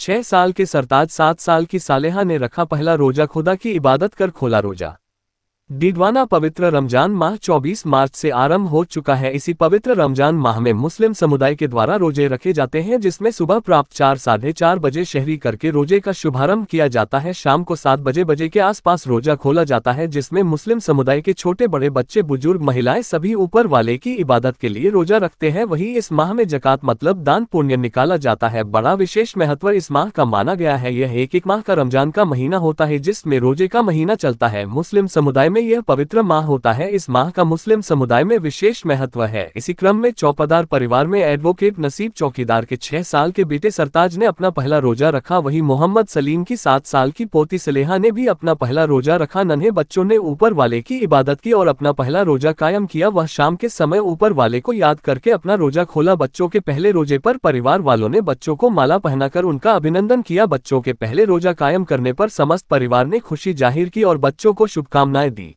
छह साल के सरताज सात साल की सालेहा ने रखा पहला रोजा खुदा की इबादत कर खोला रोजा डीडवाना पवित्र रमजान माह 24 मार्च से आरंभ हो चुका है इसी पवित्र रमजान माह में मुस्लिम समुदाय के द्वारा रोजे रखे जाते हैं जिसमें सुबह प्राप्त चार साढ़े चार बजे शहरी करके रोजे का शुभारंभ किया जाता है शाम को सात बजे बजे के आसपास रोजा खोला जाता है जिसमें मुस्लिम समुदाय के छोटे बड़े बच्चे बुजुर्ग महिलाएं सभी ऊपर वाले की इबादत के लिए रोजा रखते हैं वही इस माह में जक़ात मतलब दान पुण्य निकाला जाता है बड़ा विशेष महत्व इस माह का माना गया है यह एक एक माह का रमजान का महीना होता है जिसमें रोजे का महीना चलता है मुस्लिम समुदाय में में यह पवित्र माह होता है इस माह का मुस्लिम समुदाय में विशेष महत्व है इसी क्रम में चौपादार परिवार में एडवोकेट नसीब चौकीदार के छह साल के बेटे सरताज ने अपना पहला रोजा रखा वहीं मोहम्मद सलीम की सात साल की पोती सलेहा ने भी अपना पहला रोजा रखा नन्हे बच्चों ने ऊपर वाले की इबादत की और अपना पहला रोजा कायम किया वह शाम के समय ऊपर वाले को याद करके अपना रोजा खोला बच्चों के पहले रोजे पर परिवार वालों ने बच्चों को माला पहनाकर उनका अभिनंदन किया बच्चों के पहले रोजा कायम करने पर समस्त परिवार ने खुशी जाहिर की और बच्चों को शुभकामनाएं दी